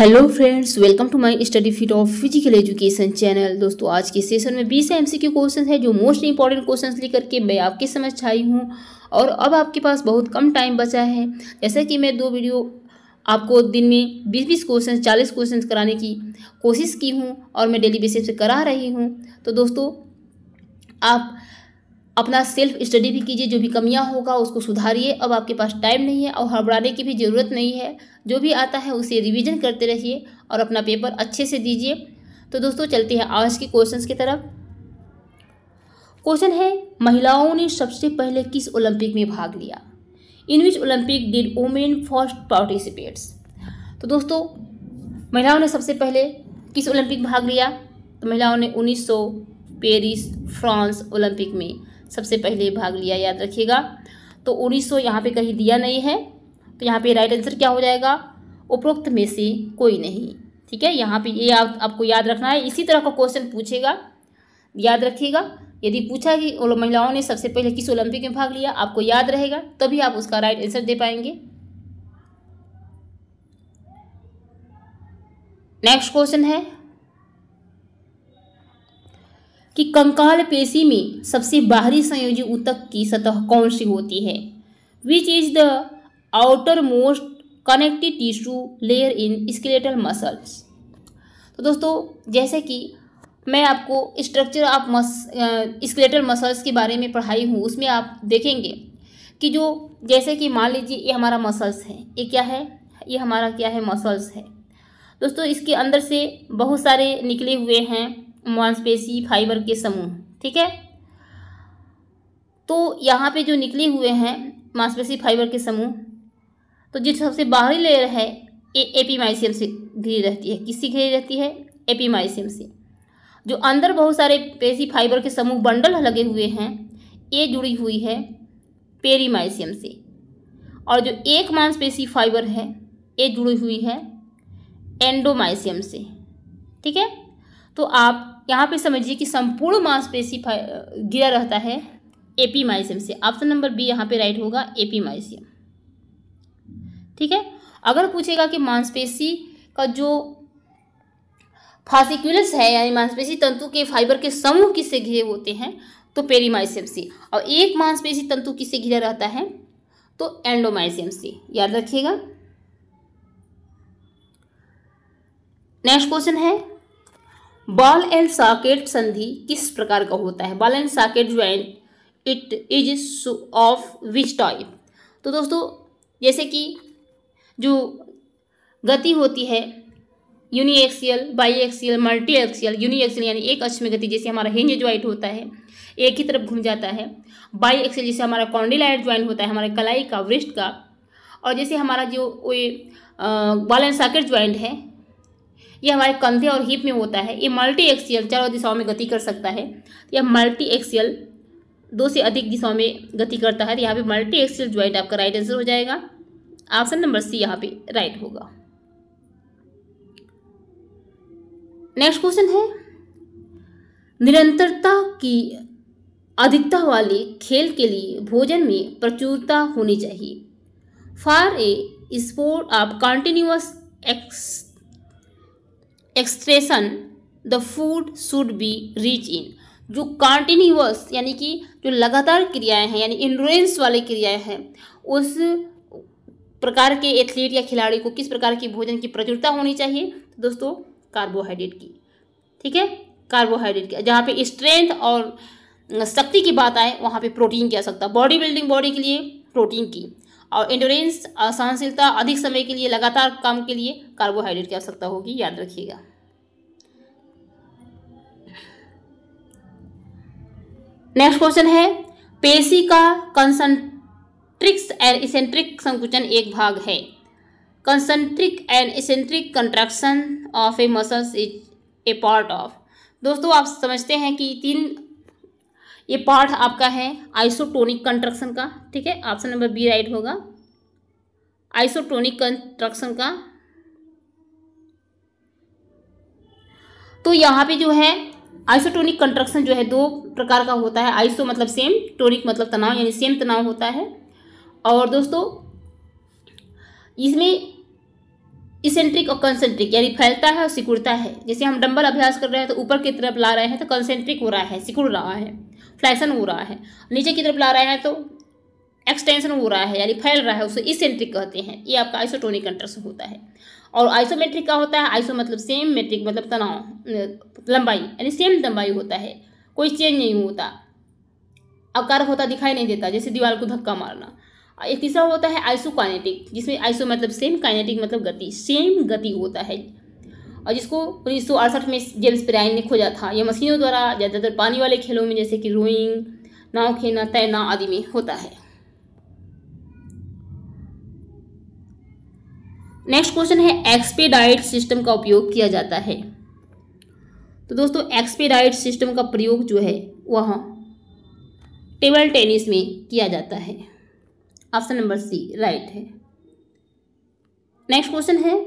hello friends welcome to my study feet of physical education channel दोस्तों आज के session में बीस एमसीक्यू क्वेश्चंस है जो मोस्ट इंपॉर्टेंट क्वेश्चंस लेकर के मैं आपके समझ आई हूँ और अब आपके पास बहुत कम टाइम बचा है जैसा कि मैं दो वीडियो आपको दिन में बीस बीस क्वेश्चन चालीस क्वेश्चन कराने की कोशिश की हूँ और मैं डेली बेसिस से करा रही हूँ तो दोस्तों आप अपना सेल्फ स्टडी भी कीजिए जो भी कमियां होगा उसको सुधारिए अब आपके पास टाइम नहीं है और हड़बड़ाने की भी ज़रूरत नहीं है जो भी आता है उसे रिवीजन करते रहिए और अपना पेपर अच्छे से दीजिए तो दोस्तों चलते हैं आज के क्वेश्चंस की तरफ क्वेश्चन है महिलाओं ने सबसे पहले किस ओलंपिक में भाग लिया in which Olympic did women first participates तो दोस्तों महिलाओं ने सबसे पहले किस ओलंपिक भाग लिया तो महिलाओं ने उन्नीस पेरिस फ्रांस ओलंपिक में सबसे पहले भाग लिया याद रखिएगा तो उन्नीस सौ यहाँ पर कहीं दिया नहीं है तो यहाँ पे राइट आंसर क्या हो जाएगा उपरोक्त में से कोई नहीं ठीक है यहाँ पे ये आप, आपको याद रखना है इसी तरह का क्वेश्चन पूछेगा याद रखिएगा यदि पूछा कि महिलाओं ने सबसे पहले किस ओलंपिक में भाग लिया आपको याद रहेगा तभी आप उसका राइट आंसर दे पाएंगे नेक्स्ट क्वेश्चन है कि कंकाल पेशी में सबसे बाहरी संयोजी ऊतक की सतह कौन सी होती है which is the outer most connective tissue layer in skeletal muscles तो दोस्तों जैसे कि मैं आपको structure of mus skeletal muscles के बारे में पढ़ाई हूँ उसमें आप देखेंगे कि जो जैसे कि मान लीजिए ये हमारा मसल्स है ये क्या है ये हमारा क्या है मसल्स है दोस्तों इसके अंदर से बहुत सारे निकले हुए हैं मांसपेशी फाइबर के समूह ठीक है तो यहाँ पे जो निकले हुए हैं मांसपेशी फाइबर के समूह तो जो सबसे बाहरी लेयर है ए एपीमाइसियम से घिरी रहती है किससे घिरी रहती है एपीमाइसियम से जो अंदर बहुत सारे पेशी फाइबर के समूह बंडल लगे हुए हैं ये जुड़ी हुई है पेरीमाइसियम से और जो एक मांसपेशी फाइबर है ये जुड़ी हुई है एंडोमाइसियम से ठीक है तो आप यहाँ पे समझिए कि संपूर्ण मांसपेशी गिरा रहता है एपीमाइसियम से ऑप्शन नंबर बी यहाँ पे राइट होगा एपीमाइसियम ठीक है अगर पूछेगा कि मांसपेशी का जो फासिक्यूलस है यानी मांसपेशी तंतु के फाइबर के समूह किससे घिरे होते हैं तो पेरीमाइसियम से और एक मांसपेशी तंतु किससे घिरा रहता है तो एंडोमाइसियम से याद रखिएगा नेक्स्ट क्वेश्चन है बॉल एंड सॉकेट संधि किस प्रकार का होता है ball and socket joint it is of which type तो दोस्तों जैसे कि जो गति होती है uniaxial biaxial multiaxial uniaxial यानी एक अक्ष में गति जैसे हमारा हिंज ज्वाइंट होता है एक ही तरफ घूम जाता है बाई एक्सियल जैसे हमारा कॉन्डिलाइट ज्वाइंट होता है हमारे कलाई का वृष्ट का और जैसे हमारा जो वाल बॉल एंड साकेट ज्वाइंट है ये हमारे कंधे और हिप में होता है ये मल्टी एक्सियल चारों दिशाओं में गति कर सकता है यह मल्टी एक्सियल दो से अधिक दिशाओं में गति करता है तो यहाँ पे मल्टी एक्सियल ज्वाइंट आपका राइट आंसर हो जाएगा ऑप्शन नंबर सी यहाँ पे राइट होगा नेक्स्ट क्वेश्चन है निरंतरता की अधिकता वाले खेल के लिए भोजन में प्रचुरता होनी चाहिए for a support of continuous ex exertion the food should be rich in जो कॉन्टिन्यूस यानी कि जो लगातार क्रियाएं हैं यानी इंडोरेंस वाली क्रियाएं हैं उस प्रकार के एथलीट या खिलाड़ी को किस प्रकार की भोजन की प्रचुरता होनी चाहिए तो दोस्तों कार्बोहाइड्रेट की ठीक है कार्बोहाइड्रेट की जहाँ पे स्ट्रेंथ और शक्ति की बात आए वहाँ पे प्रोटीन की आवश्यकता बॉडी बिल्डिंग बॉडी के लिए प्रोटीन की और एंडोरेंस सहनशीलता अधिक समय के लिए लगातार काम के लिए कार्बोहाइड्रेट की आवश्यकता होगी याद रखिएगा नेक्स्ट क्वेश्चन है पेशी का कंसंट्रिक्स एंड इसेंट्रिक संकुचन एक भाग है concentric and eccentric contraction of a muscles is a part of दोस्तों आप समझते हैं कि तीन ये पार्ट आपका है आइसोटोनिक कंस्ट्रक्शन का ठीक है ऑप्शन नंबर बी राइट होगा आइसोटोनिक कंस्ट्रक्शन का तो यहाँ पे जो है आइसोटोनिक कंस्ट्रक्शन जो है दो प्रकार का होता है आइसो मतलब सेम टोनिक मतलब तनाव यानी सेम तनाव होता है और दोस्तों इसमें इसेंट्रिक और कंसेंट्रिक यानी फैलता है और सिकुड़ता है जैसे हम डंबल अभ्यास कर रहे हैं तो ऊपर की तरफ ला रहे हैं तो कंसेंट्रिक हो रहा है सिकुड़ रहा है फ्लैक्शन हो रहा है नीचे की तरफ ला रहा है तो एक्सटेंशन हो रहा है यानी फैल रहा है उसे इसेंट्रिक कहते हैं ये आपका आइसोटोनिक कंट्रक्शन होता है और आइसोमेट्रिक का होता है आइसो मतलब सेम मेट्रिक मतलब तनाव लंबाई यानी सेम लंबाई होता है कोई चेंज नहीं होता आकार होता दिखाई नहीं देता जैसे दीवार को धक्का मारना एक तीसरा होता है आइसोकाइनेटिक जिसमें आइसो मतलब सेम काइनेटिक मतलब गति सेम गति होता है और जिसको उन्नीस सौ अड़सठ में जेम्स पेराइन ने खोजा था यह मशीनों द्वारा ज़्यादातर पानी वाले खेलों में जैसे कि रोइंग नाव खेलना तैरना आदि में होता है नेक्स्ट क्वेश्चन है एक्सपेडाइट सिस्टम का उपयोग किया जाता है तो दोस्तों एक्सपेडाइट सिस्टम का प्रयोग जो है वह टेबल टेनिस में किया जाता है ऑप्शन नंबर सी राइट है नेक्स्ट क्वेश्चन है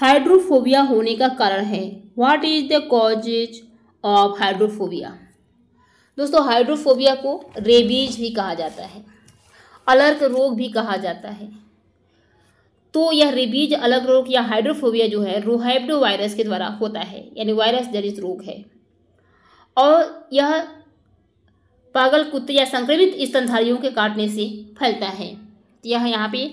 हाइड्रोफोबिया होने का कारण है what is the causes of hydrophobia दोस्तों हाइड्रोफोबिया को रेबीज भी कहा जाता है अलर्क रोग भी कहा जाता है तो यह रेबीज अलग रोग या हाइड्रोफोबिया जो है रोहाइब्डो वायरस के द्वारा होता है यानी वायरस जनित रोग है और यह पागल कुत्ते या संक्रमित स्तनधारियों के काटने से फैलता है तो यह यहाँ पे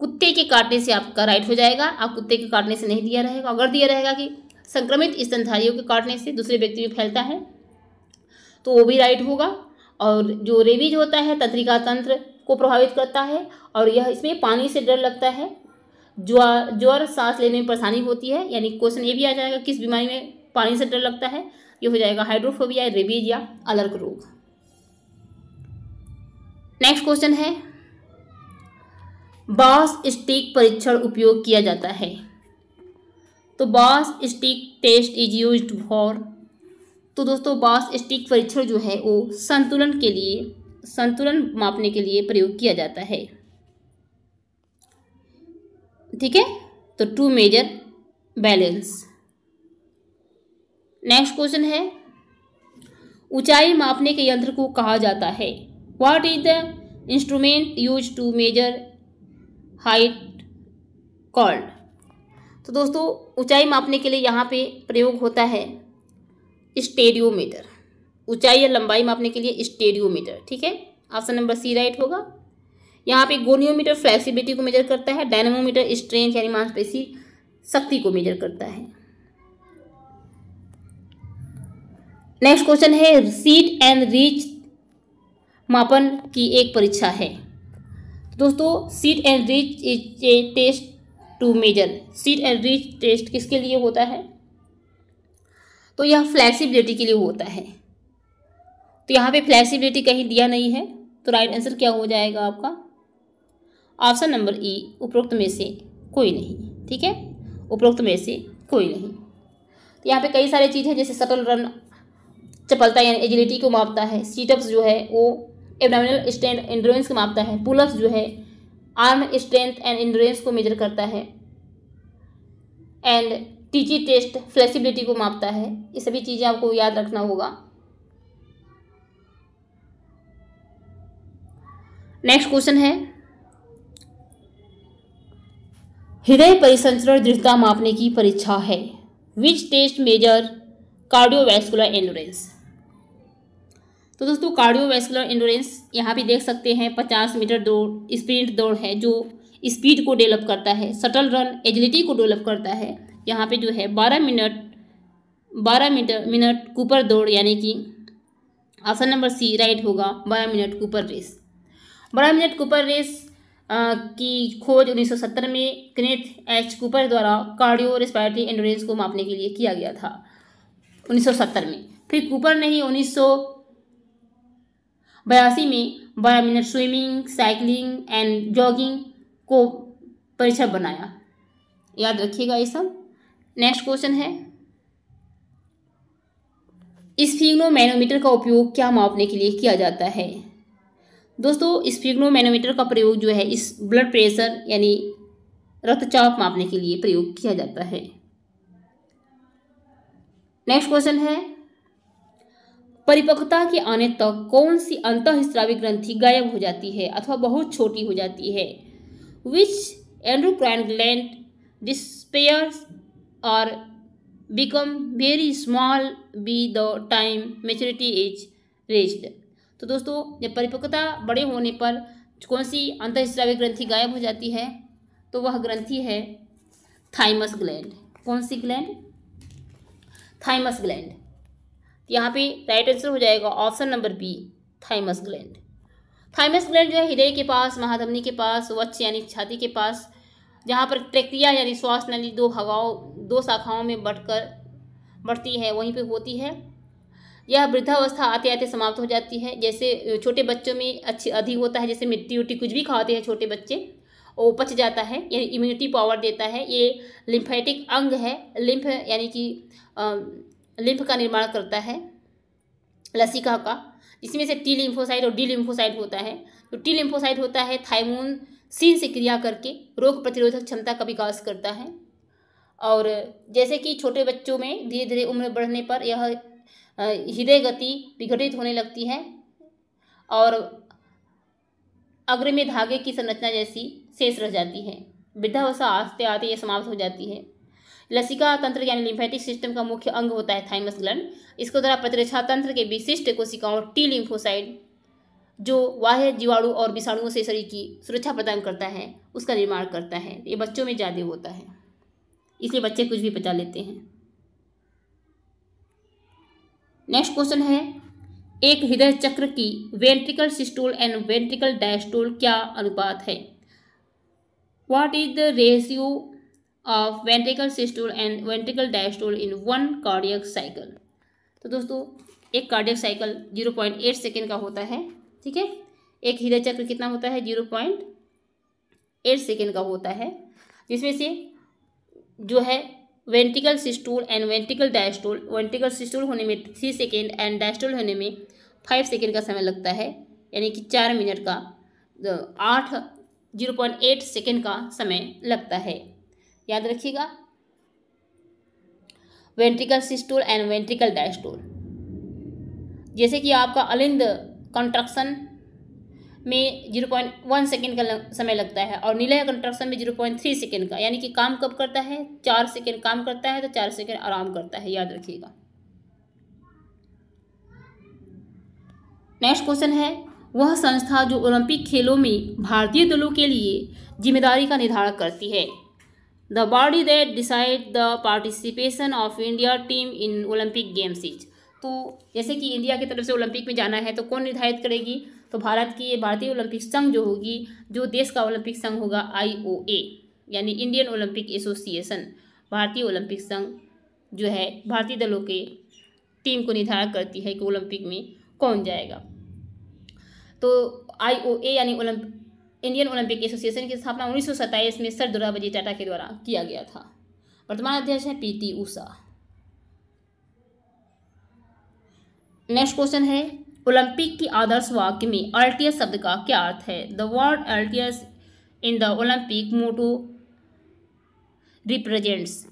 कुत्ते के काटने से आपका राइट हो जाएगा आप कुत्ते के काटने से नहीं दिया रहेगा अगर दिया रहेगा कि संक्रमित स्तनधारियों के काटने से दूसरे व्यक्ति में फैलता है तो वो भी राइट होगा और जो रेबीज होता है तंत्रिका तंत्र को प्रभावित करता है और यह इसमें पानी से डर लगता है ज्वर ज्वर सांस लेने में परेशानी होती है यानी क्वेश्चन ये भी आ जाएगा किस बीमारी में पानी से डर लगता है ये हो जाएगा हाइड्रोफोबिया रेबीज या अलर्क रोग नेक्स्ट क्वेश्चन है बॉस स्टिक परीक्षण उपयोग किया जाता है तो Bass stick test is use for तो दोस्तों बॉस स्टिक परीक्षण जो है वो संतुलन के लिए संतुलन मापने के लिए प्रयोग किया जाता है ठीक है तो to measure balance next question है ऊंचाई मापने के यंत्र को कहा जाता है what is the instrument use to measure height called तो दोस्तों ऊंचाई मापने के लिए यहाँ पे प्रयोग होता है स्टेडियोमीटर ऊंचाई या लंबाई मापने के लिए स्टेडियोमीटर ठीक है ऑप्शन नंबर सी राइट होगा यहाँ पे गोनियोमीटर फ्लैक्सीबिलिटी को मेजर करता है डायनामोमीटर स्ट्रेंथ यानी मांसपेशी शक्ति को मेजर करता है नेक्स्ट क्वेश्चन है सीट एंड रीच मापन की एक परीक्षा है दोस्तों sit and reach test to measure sit and reach test किसके लिए होता है तो यह फ्लैक्सीबिलिटी के लिए होता है तो यहाँ पे फ्लैक्सीबिलिटी कहीं दिया नहीं है तो राइट आंसर क्या हो जाएगा आपका ऑप्शन नंबर ई उपरोक्त में से कोई नहीं ठीक है उपरोक्त में से कोई नहीं तो यहाँ पे कई सारे चीज़ हैं जैसे सटल रन चपलता यानी एजिलिटी को मापता है सीटअप्स जो है वो एबडामिनल स्ट्रेंथ एंड्योरेंस को मापता है पुलस जो है आर्म स्ट्रेंथ एंड एंड्योरेंस को मेजर करता है एंड टीची टेस्ट फ्लेक्सिबिलिटी को मापता है ये सभी चीज़ें आपको याद रखना होगा नेक्स्ट क्वेश्चन है हृदय परिसंचरण दृढ़ता मापने की परीक्षा है which test measure cardiovascular endurance तो दोस्तों कार्डियोवैस्कुलर इंडोरेंस यहाँ पे देख सकते हैं पचास मीटर दौड़ स्प्रिंट दौड़ है जो स्पीड को डेवलप करता है शटल रन एजिलिटी को डेवलप करता है यहाँ पे जो है बारह मिनट बारह मीटर मिनट कूपर दौड़ यानी कि ऑप्शन नंबर सी राइट होगा बारह मिनट कूपर रेस बारह मिनट कूपर रेस आ, की खोज सत्तर में क्नेथ एच कूपर द्वारा कार्डियो रेस्पायरेटरी इंडोरेंस को मापने के लिए किया गया था उन्नीस में फिर कूपर ने ही 1900 बयासी में बारह minute swimming cycling and jogging को परिसर बनाया याद रखिएगा ये सब नेक्स्ट क्वेश्चन है मैनोमीटर का उपयोग क्या मापने के लिए किया जाता है दोस्तों मैनोमीटर का प्रयोग जो है इस ब्लड प्रेशर यानी रक्तचाप मापने के लिए प्रयोग किया जाता है नेक्स्ट क्वेश्चन है परिपक्वता के आने तक तो कौन सी स्त्रावी ग्रंथि गायब हो जाती है अथवा बहुत छोटी हो जाती है विच एंड्रोक्राइन ग्लैंड डिस्पेयर्स और become very small by the time maturity is reached तो दोस्तों जब परिपक्वता बड़े होने पर कौन सी स्त्रावी ग्रंथि गायब हो जाती है तो वह ग्रंथि है थाइमस ग्लैंड कौन सी ग्लैंड थाइमस ग्लैंड तो यहाँ पे राइट आंसर हो जाएगा option number B thymus gland thymus gland जो है हृदय के पास महाधमनी के पास वच्छ यानी छाती के पास जहाँ पर ट्रेक्रिया यानी श्वास नली दो हवाओं दो शाखाओं में बढ़कर बढ़ती है वहीं पे होती है यह वृद्धावस्था आते आते समाप्त हो जाती है जैसे छोटे बच्चों में अच्छी अधिक होता है जैसे मिट्टी उट्टी कुछ भी खाते हैं छोटे बच्चे वो पच जाता है यानी इम्यूनिटी पावर देता है ये लिम्फेटिक अंग है लिम्फ यानी कि लिम्फ का निर्माण करता है लसिका का इसमें से टी लिम्फोसाइड और डी लिम्फोसाइड होता है तो टी लिम्फोसाइड होता है थाइमोन सीन से क्रिया करके रोग प्रतिरोधक क्षमता का विकास करता है और जैसे कि छोटे बच्चों में धीरे धीरे उम्र बढ़ने पर यह हृदय गति विघटित होने लगती है और अग्र में धागे की संरचना जैसी शेष रह जाती है वृद्धावस्था आते आते यह समाप्त हो जाती है लसिका तंत्र यानी लिम्फेटिक सिस्टम का मुख्य अंग होता है थाइमस ग्लैंड इसको द्वारा प्रतिरक्षा तंत्र के विशिष्ट कोशिकाओं टी लिम्फोसाइड जो बाह्य जीवाणु और विषाणुओं से शरीर की सुरक्षा प्रदान करता है उसका निर्माण करता है ये बच्चों में ज़्यादा होता है इसलिए बच्चे कुछ भी बचा लेते हैं नेक्स्ट क्वेश्चन है एक हृदय चक्र की ventricle systole and ventricle diastole क्या अनुपात है what is the ratio of ventricle systole and ventricle diastole in one cardiac cycle तो दोस्तों एक cardiac cycle zero point eight second का होता है ठीक है एक हृदय चक्र कितना होता है जीरो पॉइंट एट सेकेंड का होता है जिसमें से जो है ventricle systole and ventricle diastole ventricle systole होने में थ्री सेकेंड एंड डायस्टोल होने में फाइव सेकेंड का समय लगता है यानी कि चार मिनट का आठ जीरो पॉइंट एट सेकेंड का समय लगता है याद रखिएगा ventricle systole and ventricle diastole जैसे कि आपका अलिंद कंट्रक्शन में जीरो पॉइंट वन सेकेंड का समय लगता है और नीला कंट्रक्शन में जीरो पॉइंट थ्री सेकेंड का यानी कि काम कब करता है चार सेकेंड काम करता है तो चार सेकेंड आराम करता है याद रखिएगा नेक्स्ट क्वेश्चन है वह संस्था जो ओलंपिक खेलों में भारतीय दलों के लिए जिम्मेदारी का निर्धारण करती है The body that decide the participation of India team in Olympic Games is तो जैसे कि इंडिया की तरफ से ओलंपिक में जाना है तो कौन निर्धारित करेगी तो भारत की भारतीय ओलंपिक संघ जो होगी जो देश का ओलंपिक संघ होगा आईओए यानी इंडियन ओलंपिक एसोसिएशन भारतीय ओलंपिक संघ जो है भारतीय दलों के टीम को निर्धारित करती है कि ओलंपिक में कौन जाएगा तो आईओए यानी ओलंपिक इंडियन ओलंपिक एसोसिएशन की स्थापना उन्नीस में सर दुराबजी टाटा के द्वारा किया गया था वर्तमान अध्यक्ष है पीटी ऊषा नेक्स्ट क्वेश्चन है ओलंपिक की आदर्श वाक्य में अल्टियस शब्द का क्या अर्थ है the word altius in the Olympic motto represents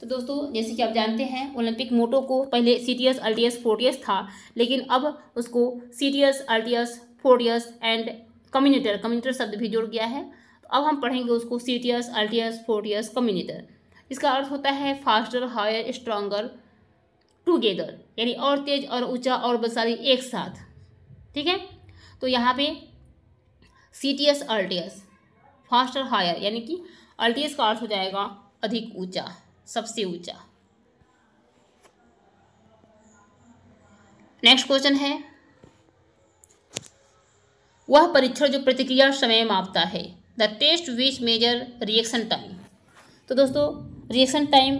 तो दोस्तों जैसे कि आप जानते हैं ओलंपिक मोटो को पहले citius altius fortius था लेकिन अब उसको citius altius fortius and communiter communiter शब्द भी जुड़ गया है तो अब हम पढ़ेंगे उसको सीटियस अल्टियस फोर्टियस कम्युनिटर इसका अर्थ होता है फास्टर हायर स्ट्रॉन्गर टूगेदर यानी और तेज और ऊंचा और बसारी एक साथ ठीक है तो यहाँ पे citius altius faster higher यानी कि अल्टियस का अर्थ हो जाएगा अधिक ऊंचा सबसे ऊंचा नेक्स्ट क्वेश्चन है वह परीक्षण जो प्रतिक्रिया समय मापता है the test which measure reaction time तो दोस्तों रिएक्शन टाइम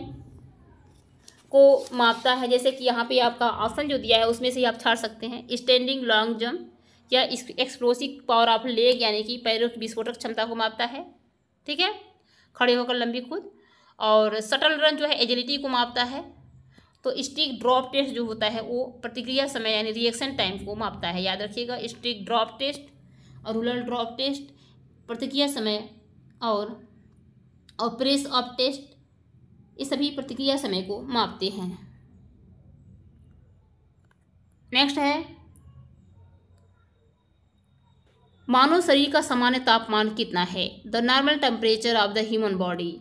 को मापता है जैसे कि यहाँ पे आपका ऑप्शन जो दिया है उसमें से ही आप छाड़ सकते हैं स्टैंडिंग लॉन्ग जंप या एक्सप्लोसिव पावर ऑफ लेग यानी कि पैरों की विस्फोटक क्षमता को मापता है ठीक है खड़े होकर लंबी खुद और शटल रन जो है एजिलिटी को मापता है तो स्टिक ड्रॉप टेस्ट जो होता है वो प्रतिक्रिया समय यानी रिएक्शन टाइम को मापता है याद रखिएगा स्टिक ड्रॉप टेस्ट और रूलर ड्रॉप टेस्ट प्रतिक्रिया समय और प्रेस ऑफ टेस्ट ये सभी प्रतिक्रिया समय को मापते हैं नेक्स्ट है मानव शरीर का सामान्य तापमान कितना है the normal temperature of the human body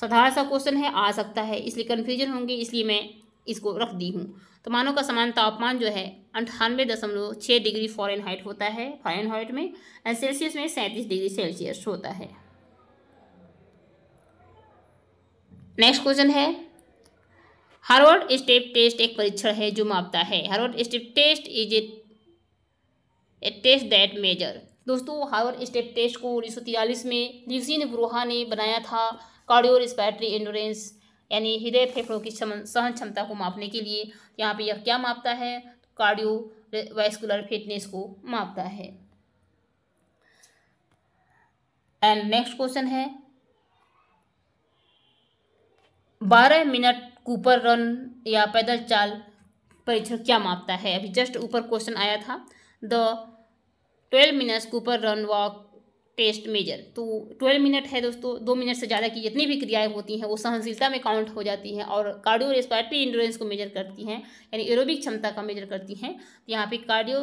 साधारण सा क्वेश्चन है आ सकता है इसलिए कन्फ्यूजन होंगे इसलिए मैं इसको रख दी हूँ तो मानव का समान तापमान जो है अंठानवे दशमलव छः डिग्री फॉरन हाइट होता है फॉरन हाइट में एंड सेल्सियस में सैंतीस डिग्री सेल्सियस होता है नेक्स्ट क्वेश्चन है हार्वर्ड स्टेप टेस्ट एक परीक्षण है जो मापता है Harvard step test is a test that measure दोस्तों हार्वर्ड स्टेप टेस्ट को उन्नीस में लिवसिन ब्रोहा ने बनाया था कार्डियो रेस्पायरेटरी एंडोरेंस यानी हृदय फेफड़ों की सहन क्षमता को मापने के लिए यहाँ पे यह क्या मापता है कार्डियो वैस्कुलर फिटनेस को मापता है एंड नेक्स्ट क्वेश्चन है बारह मिनट कूपर रन या पैदल चाल परीक्षण क्या मापता है अभी जस्ट ऊपर क्वेश्चन आया था the twelve minutes Cooper run walk test measure तो ट्वेल्व मिनट है दोस्तों दो मिनट से ज़्यादा की जितनी भी क्रियाएं होती हैं वो सहनशीलता में काउंट हो जाती हैं और कार्डियो रेस्पायरेटरी इंडोरेंस को मेजर करती हैं यानी एरोबिक क्षमता का मेजर करती हैं तो यहाँ पे कार्डियो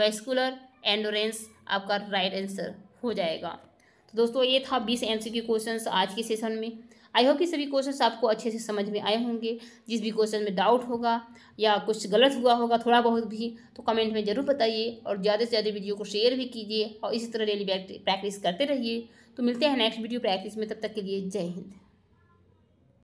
वेस्कुलर एंडोरेंस आपका राइट आंसर हो जाएगा तो दोस्तों ये था बीस एम क्वेश्चंस आज के सेशन में आई होप कि सभी क्वेश्चन आपको अच्छे से समझ में आए होंगे जिस भी क्वेश्चन में डाउट होगा या कुछ गलत हुआ होगा थोड़ा बहुत भी तो कमेंट में ज़रूर बताइए और ज़्यादा से ज़्यादा वीडियो को शेयर भी कीजिए और इसी तरह डेली प्रैक्टिस करते रहिए तो मिलते हैं नेक्स्ट वीडियो प्रैक्टिस में तब तक के लिए जय हिंद